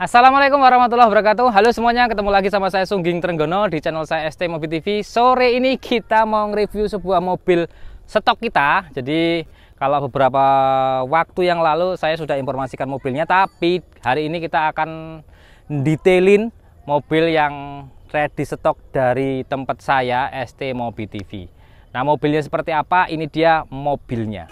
Assalamualaikum warahmatullahi wabarakatuh Halo semuanya, ketemu lagi sama saya Sungging Trenggono di channel saya ST Mobil TV Sore ini kita mau review sebuah mobil stok kita Jadi kalau beberapa waktu yang lalu saya sudah informasikan mobilnya Tapi hari ini kita akan detailin mobil yang ready stok dari tempat saya ST Mobil TV Nah mobilnya seperti apa, ini dia mobilnya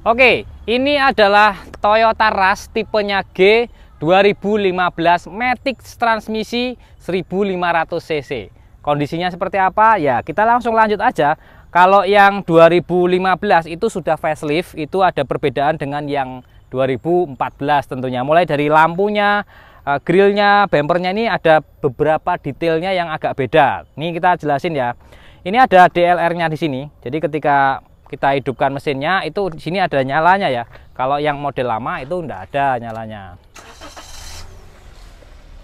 Oke, ini adalah Toyota Rush tipenya G 2015 Matic transmisi 1500 cc. Kondisinya seperti apa? Ya, kita langsung lanjut aja. Kalau yang 2015 itu sudah facelift, itu ada perbedaan dengan yang 2014 tentunya. Mulai dari lampunya, eh, grillnya, bempernya ini ada beberapa detailnya yang agak beda. Ini kita jelasin ya. Ini ada DLR-nya di sini. Jadi ketika kita hidupkan mesinnya itu di sini ada nyalanya ya kalau yang model lama itu enggak ada nyalanya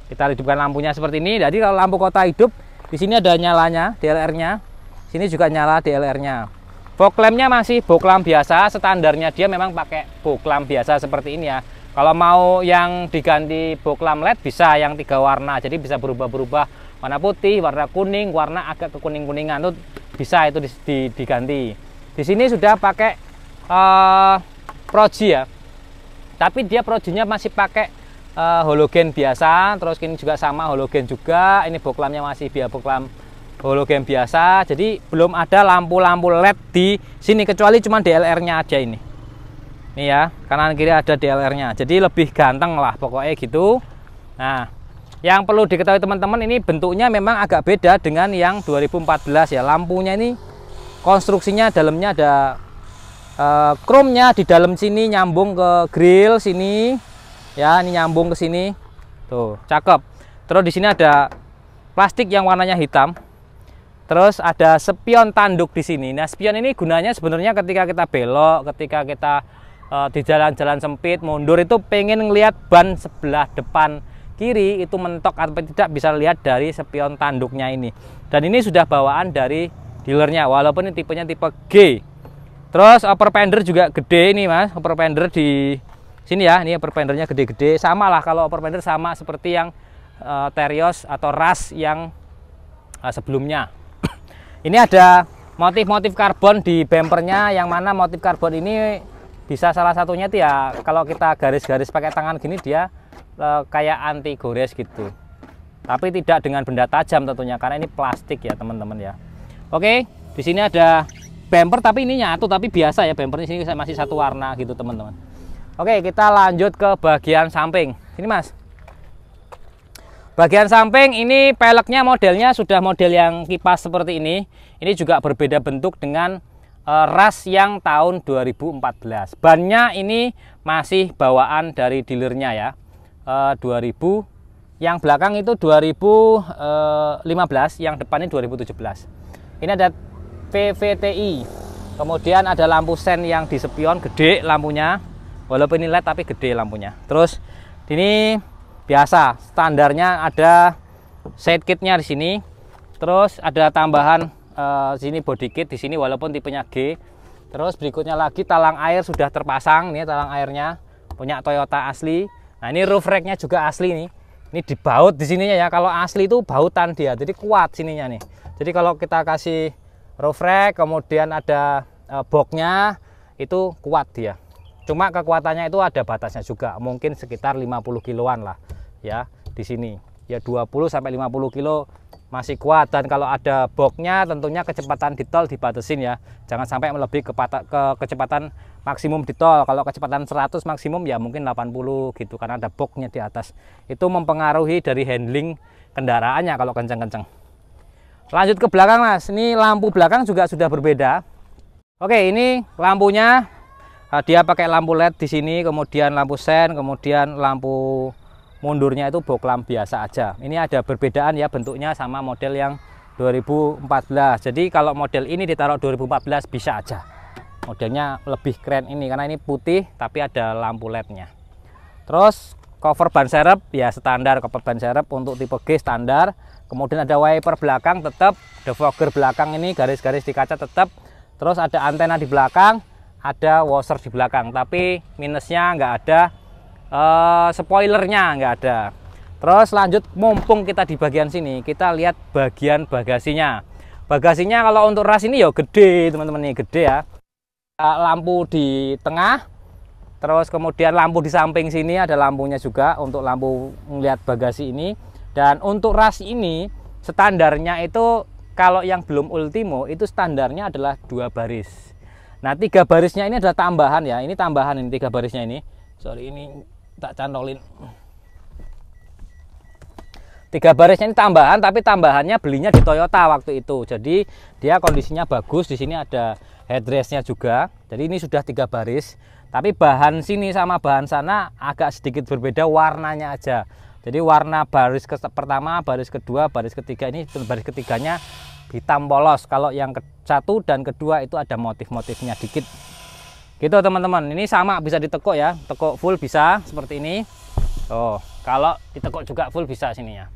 kita hidupkan lampunya seperti ini jadi kalau lampu kota hidup di sini ada nyalanya DLR nya sini juga nyala DLR nya boklamnya masih boklam biasa standarnya dia memang pakai boklam biasa seperti ini ya kalau mau yang diganti boklam LED bisa yang tiga warna jadi bisa berubah-berubah warna putih warna kuning warna agak kekuning-kuningan itu bisa itu diganti di sini sudah pakai uh, proji ya. Tapi dia projinya masih pakai uh, hologen biasa, terus ini juga sama hologen juga. Ini boklamnya masih biar boklam hologen biasa. Jadi belum ada lampu-lampu LED di sini kecuali cuma DLR-nya aja ini. Ini ya, kanan kiri ada DLR-nya. Jadi lebih ganteng lah pokoknya gitu. Nah, yang perlu diketahui teman-teman ini bentuknya memang agak beda dengan yang 2014 ya. Lampunya ini konstruksinya dalamnya ada uh, eh, kromnya di dalam sini nyambung ke grill sini ya ini nyambung ke sini tuh cakep terus di sini ada plastik yang warnanya hitam terus ada spion tanduk di sini nah spion ini gunanya sebenarnya ketika kita belok ketika kita uh, di jalan-jalan sempit mundur itu pengen ngelihat ban sebelah depan kiri itu mentok atau tidak bisa lihat dari spion tanduknya ini dan ini sudah bawaan dari dealernya walaupun ini tipenya tipe G terus upper fender juga gede ini mas upper fender di sini ya ini upper fendernya gede-gede sama lah kalau upper fender sama seperti yang uh, Terios atau Ras yang uh, sebelumnya ini ada motif-motif karbon di bempernya yang mana motif karbon ini bisa salah satunya ya kalau kita garis-garis pakai tangan gini dia uh, kayak anti gores gitu tapi tidak dengan benda tajam tentunya karena ini plastik ya teman-teman ya Oke, di sini ada bumper tapi ini nyatu tapi biasa ya bumper di sini masih satu warna gitu teman-teman. Oke, kita lanjut ke bagian samping. Ini Mas. Bagian samping ini peleknya modelnya sudah model yang kipas seperti ini. Ini juga berbeda bentuk dengan eh, ras yang tahun 2014. Bannya ini masih bawaan dari dealernya ya. E, eh, 2000 yang belakang itu 2015, eh, yang depannya 2017. Ini ada PVTi. Kemudian ada lampu sen yang di spion gede lampunya. Walaupun ini LED tapi gede lampunya. Terus ini biasa standarnya ada side kitnya di sini. Terus ada tambahan eh, sini body kit di sini walaupun tipenya G. Terus berikutnya lagi talang air sudah terpasang nih talang airnya punya Toyota asli. Nah, ini roof racknya juga asli nih. Ini dibaut di sininya ya. Kalau asli itu bautan dia. Jadi kuat sininya nih. Jadi kalau kita kasih roof rack kemudian ada e, boxnya itu kuat dia. Cuma kekuatannya itu ada batasnya juga, mungkin sekitar 50 kiloan lah ya di sini. Ya 20 sampai 50 kilo masih kuat dan kalau ada boxnya tentunya kecepatan di tol dibatasin ya jangan sampai melebihi ke, ke kecepatan maksimum di tol kalau kecepatan 100 maksimum ya mungkin 80 gitu karena ada boxnya di atas itu mempengaruhi dari handling kendaraannya kalau kencang-kencang lanjut ke belakang mas ini lampu belakang juga sudah berbeda oke ini lampunya nah, dia pakai lampu led di sini kemudian lampu sen kemudian lampu mundurnya itu boklam biasa aja ini ada perbedaan ya bentuknya sama model yang 2014 jadi kalau model ini ditaruh 2014 bisa aja modelnya lebih keren ini karena ini putih tapi ada lampu lednya terus cover ban serep ya standar cover ban serep untuk tipe G standar kemudian ada wiper belakang tetap defogger belakang ini garis-garis di kaca tetap terus ada antena di belakang ada washer di belakang tapi minusnya nggak ada eh, spoilernya nggak ada terus lanjut mumpung kita di bagian sini kita lihat bagian bagasinya bagasinya kalau untuk ras ini ya gede teman-teman nih gede ya lampu di tengah terus kemudian lampu di samping sini ada lampunya juga untuk lampu melihat bagasi ini dan untuk ras ini standarnya itu kalau yang belum ultimo itu standarnya adalah dua baris. Nah tiga barisnya ini adalah tambahan ya. Ini tambahan ini tiga barisnya ini. Sorry ini tak cantolin. Tiga barisnya ini tambahan, tapi tambahannya belinya di Toyota waktu itu. Jadi dia kondisinya bagus. Di sini ada headrestnya juga. Jadi ini sudah tiga baris. Tapi bahan sini sama bahan sana agak sedikit berbeda warnanya aja. Jadi warna baris ke pertama, baris kedua, baris ketiga ini baris ketiganya hitam polos. Kalau yang ke satu dan kedua itu ada motif-motifnya dikit. Gitu teman-teman. Ini sama bisa ditekuk ya. Tekuk full bisa seperti ini. Oh, kalau ditekuk juga full bisa sini ya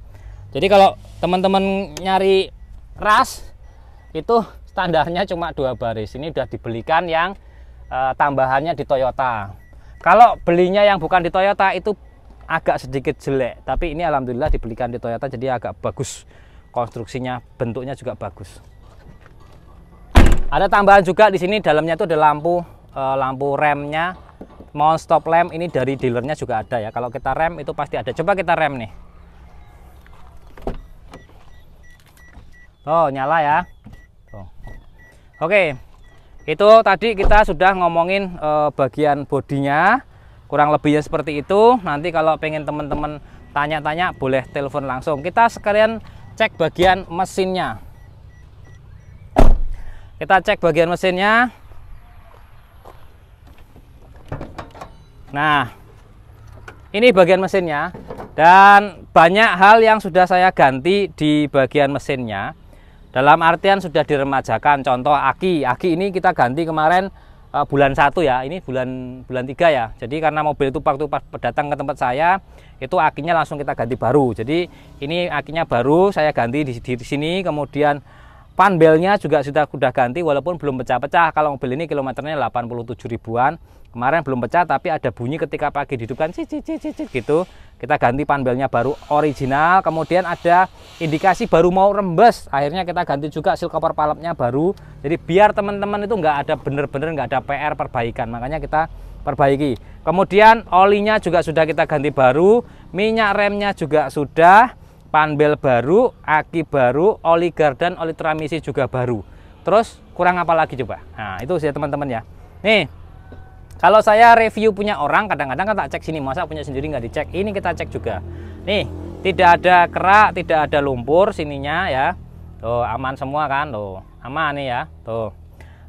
Jadi kalau teman-teman nyari ras itu standarnya cuma dua baris. Ini sudah dibelikan yang e, tambahannya di Toyota. Kalau belinya yang bukan di Toyota itu agak sedikit jelek tapi ini alhamdulillah dibelikan di Toyota jadi agak bagus konstruksinya bentuknya juga bagus ada tambahan juga di sini dalamnya itu ada lampu eh, lampu remnya mount stop lamp ini dari dealernya juga ada ya kalau kita rem itu pasti ada coba kita rem nih Oh nyala ya oh. Oke itu tadi kita sudah ngomongin eh, bagian bodinya kurang lebihnya seperti itu nanti kalau pengen teman-teman tanya-tanya boleh telepon langsung kita sekalian cek bagian mesinnya kita cek bagian mesinnya nah ini bagian mesinnya dan banyak hal yang sudah saya ganti di bagian mesinnya dalam artian sudah diremajakan contoh aki aki ini kita ganti kemarin uh, bulan satu ya ini bulan bulan tiga ya jadi karena mobil itu waktu datang ke tempat saya itu akinya langsung kita ganti baru jadi ini akinya baru saya ganti di, di sini kemudian panbelnya juga sudah sudah ganti walaupun belum pecah-pecah kalau mobil ini kilometernya 87 ribuan kemarin belum pecah tapi ada bunyi ketika pagi dihidupkan cicit cicit cici, gitu kita ganti panbelnya baru original kemudian ada indikasi baru mau rembes akhirnya kita ganti juga seal cover palapnya baru jadi biar teman-teman itu nggak ada bener-bener nggak ada PR perbaikan makanya kita perbaiki kemudian olinya juga sudah kita ganti baru minyak remnya juga sudah panbel baru aki baru oli gardan oli transmisi juga baru terus kurang apa lagi coba nah itu sih teman-teman ya nih kalau saya review punya orang, kadang-kadang kan tak cek sini, masa punya sendiri nggak dicek. Ini kita cek juga. Nih, tidak ada kerak, tidak ada lumpur sininya ya. Tuh, aman semua kan, tuh. Aman nih ya, tuh.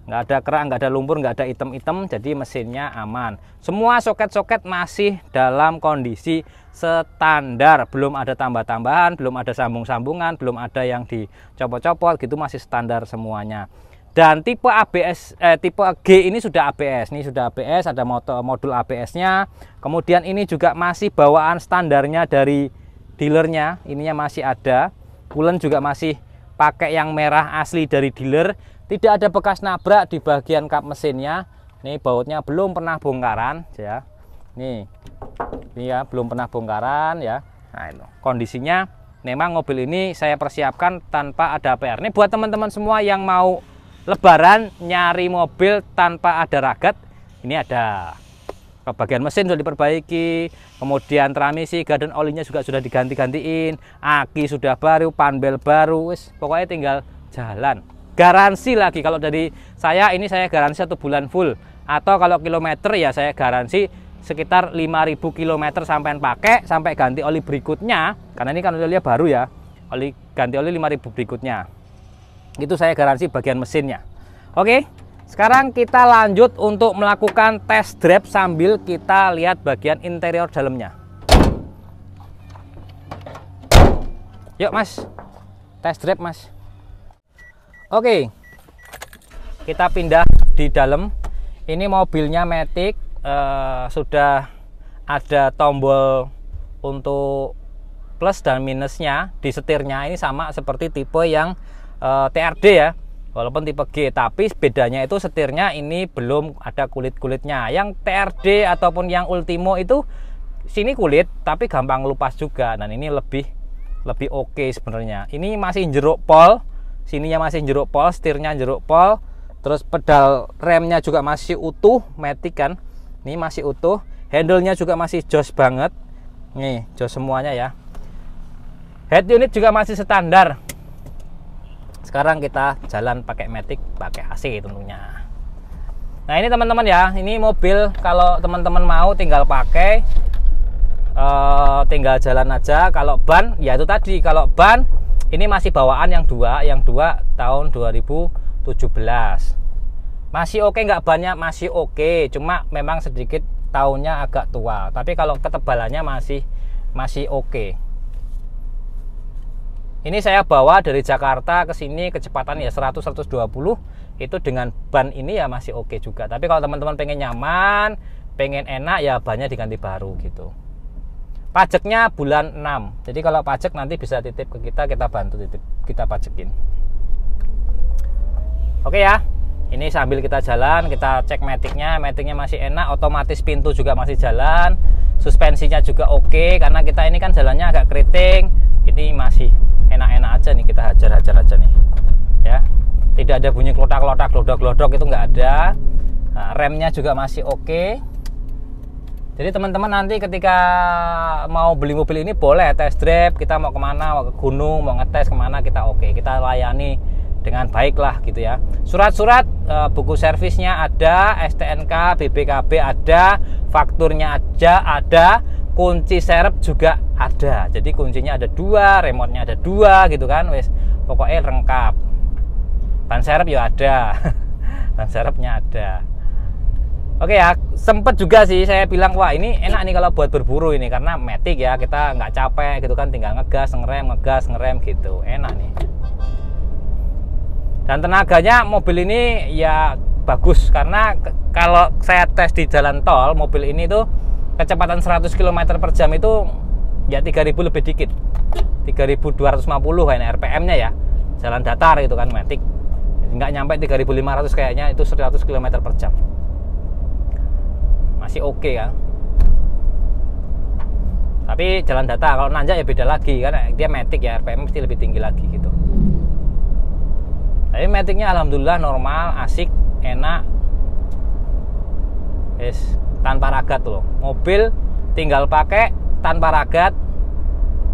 Nggak ada kerak, nggak ada lumpur, nggak ada item-item, jadi mesinnya aman. Semua soket-soket masih dalam kondisi standar. Belum ada tambah-tambahan, belum ada sambung-sambungan, belum ada yang dicopot-copot, gitu masih standar semuanya dan tipe ABS eh, tipe G ini sudah ABS ini sudah ABS ada motor modul ABS nya kemudian ini juga masih bawaan standarnya dari dealernya ininya masih ada bulan juga masih pakai yang merah asli dari dealer tidak ada bekas nabrak di bagian kap mesinnya ini bautnya belum pernah bongkaran ya nih ini ya belum pernah bongkaran ya nah, kondisinya memang mobil ini saya persiapkan tanpa ada PR ini buat teman-teman semua yang mau lebaran nyari mobil tanpa ada ragat ini ada bagian mesin sudah diperbaiki kemudian transmisi garden olinya juga sudah diganti-gantiin aki sudah baru panbel baru wis pokoknya tinggal jalan garansi lagi kalau dari saya ini saya garansi satu bulan full atau kalau kilometer ya saya garansi sekitar 5000 km sampai pakai sampai ganti oli berikutnya karena ini kan udah lihat baru ya oli ganti oli 5000 berikutnya itu saya garansi bagian mesinnya oke sekarang kita lanjut untuk melakukan test drive sambil kita lihat bagian interior dalamnya yuk mas test drive mas oke kita pindah di dalam ini mobilnya Matic eh, sudah ada tombol untuk plus dan minusnya di setirnya ini sama seperti tipe yang Eh, TRD ya walaupun tipe G tapi bedanya itu setirnya ini belum ada kulit-kulitnya yang TRD ataupun yang Ultimo itu sini kulit tapi gampang lupas juga dan ini lebih lebih oke okay sebenarnya ini masih jeruk pol sininya masih jeruk pol setirnya jeruk pol terus pedal remnya juga masih utuh matic kan ini masih utuh handlenya juga masih jos banget nih jos semuanya ya head unit juga masih standar sekarang kita jalan pakai matic pakai AC tentunya nah ini teman-teman ya ini mobil kalau teman-teman mau tinggal pakai uh, tinggal jalan aja kalau ban ya itu tadi kalau ban ini masih bawaan yang dua yang dua tahun 2017 masih oke okay, nggak banyak masih oke okay. cuma memang sedikit tahunnya agak tua tapi kalau ketebalannya masih masih oke okay. Ini saya bawa dari Jakarta ke sini kecepatan ya 100 120 itu dengan ban ini ya masih oke okay juga. Tapi kalau teman-teman pengen nyaman, pengen enak ya bannya diganti baru gitu. Pajaknya bulan 6. Jadi kalau pajak nanti bisa titip ke kita, kita bantu titip, kita pajekin. Oke okay ya. Ini sambil kita jalan, kita cek metiknya, metiknya masih enak, otomatis pintu juga masih jalan, suspensinya juga oke okay, karena kita ini kan jalannya agak keriting, ini masih enak-enak aja nih kita hajar-hajar aja nih ya tidak ada bunyi kelotak-kelotak glodok-glodok itu nggak ada nah, remnya juga masih oke jadi teman-teman nanti ketika mau beli mobil ini boleh test drive kita mau kemana mau ke gunung mau ngetes kemana kita oke kita layani dengan baik lah gitu ya surat-surat e, buku servisnya ada STNK BBKB ada fakturnya aja ada kunci serep juga ada jadi kuncinya ada dua remote ada dua gitu kan wes pokoknya lengkap ban serep ya ada ban serepnya ada oke ya sempet juga sih saya bilang wah ini enak nih kalau buat berburu ini karena metik ya kita nggak capek gitu kan tinggal ngegas ngerem ngegas ngerem gitu enak nih dan tenaganya mobil ini ya bagus karena kalau saya tes di jalan tol mobil ini tuh kecepatan 100 km per jam itu ya 3000 lebih dikit 3250 kan RPM nya ya jalan datar gitu kan metik nggak nyampe 3500 kayaknya itu 100 km per jam masih oke okay, kan tapi jalan datar kalau nanjak ya beda lagi karena dia metik ya RPM mesti lebih tinggi lagi gitu tapi metiknya alhamdulillah normal asik enak tanpa ragat loh mobil tinggal pakai tanpa ragat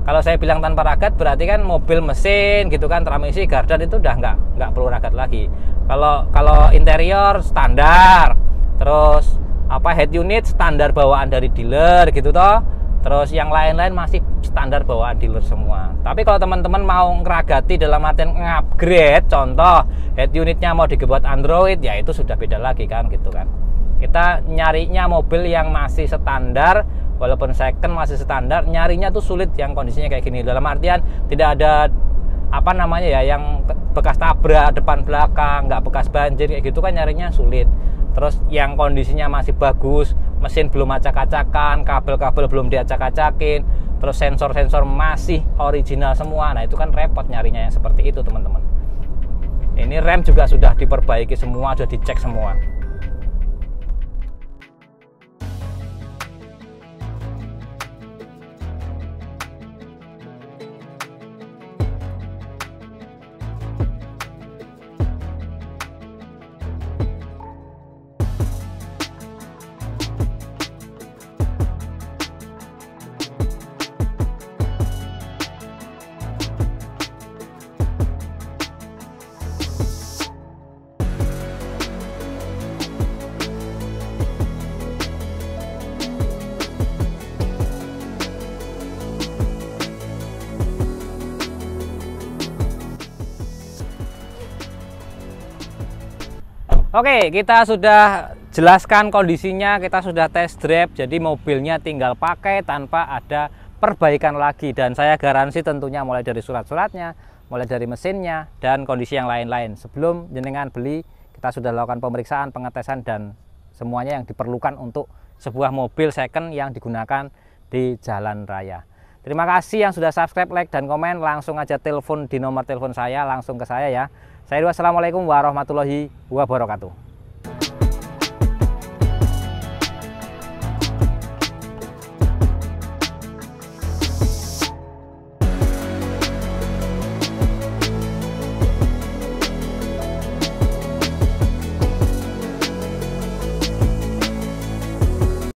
kalau saya bilang tanpa ragat berarti kan mobil mesin gitu kan transmisi gardan itu udah nggak nggak perlu ragat lagi kalau kalau interior standar terus apa head unit standar bawaan dari dealer gitu toh terus yang lain-lain masih standar bawaan dealer semua tapi kalau teman-teman mau ngeragati dalam artian ngupgrade contoh head unitnya mau dibuat Android ya itu sudah beda lagi kan gitu kan kita nyarinya mobil yang masih standar walaupun second masih standar nyarinya tuh sulit yang kondisinya kayak gini dalam artian tidak ada apa namanya ya yang bekas tabrak depan belakang nggak bekas banjir kayak gitu kan nyarinya sulit terus yang kondisinya masih bagus mesin belum acak-acakan kabel-kabel belum diacak-acakin terus sensor-sensor masih original semua nah itu kan repot nyarinya yang seperti itu teman-teman ini rem juga sudah diperbaiki semua sudah dicek semua Oke, kita sudah jelaskan kondisinya, kita sudah test drive, jadi mobilnya tinggal pakai tanpa ada perbaikan lagi. Dan saya garansi tentunya mulai dari surat-suratnya, mulai dari mesinnya, dan kondisi yang lain-lain. Sebelum jenengan beli, kita sudah lakukan pemeriksaan, pengetesan, dan semuanya yang diperlukan untuk sebuah mobil second yang digunakan di jalan raya. Terima kasih yang sudah subscribe, like, dan komen. Langsung aja telepon di nomor telepon saya, langsung ke saya ya. Saya Assalamualaikum warahmatullahi wabarakatuh.